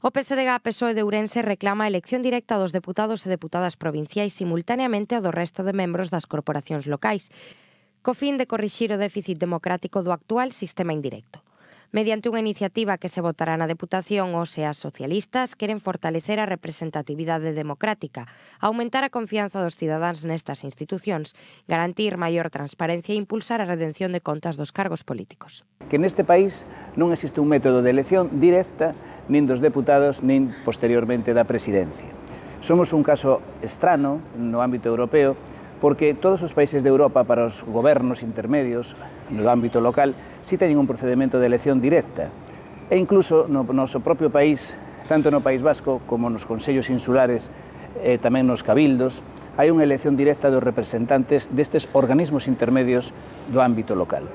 O PSDG PSOE de Ourense reclama a elección directa dos deputados e deputadas provinciais simultaneamente ao do resto de membros das corporacións locais, co fin de corrixir o déficit democrático do actual sistema indirecto. Mediante unha iniciativa que se votará na Deputación ou sea socialistas queren fortalecer a representatividade democrática, aumentar a confianza dos cidadáns nestas institucións, garantir maior transparencia e impulsar a redención de contas dos cargos políticos. Que neste país non existe un método de elección directa nin dos deputados, nin posteriormente da presidencia. Somos un caso estrano no ámbito europeo, porque todos os países de Europa para os gobernos intermedios no ámbito local si teñen un procedimento de elección directa e incluso no noso propio país tanto no País Vasco como nos consellos insulares e tamén nos cabildos hai unha elección directa dos representantes destes organismos intermedios do ámbito local.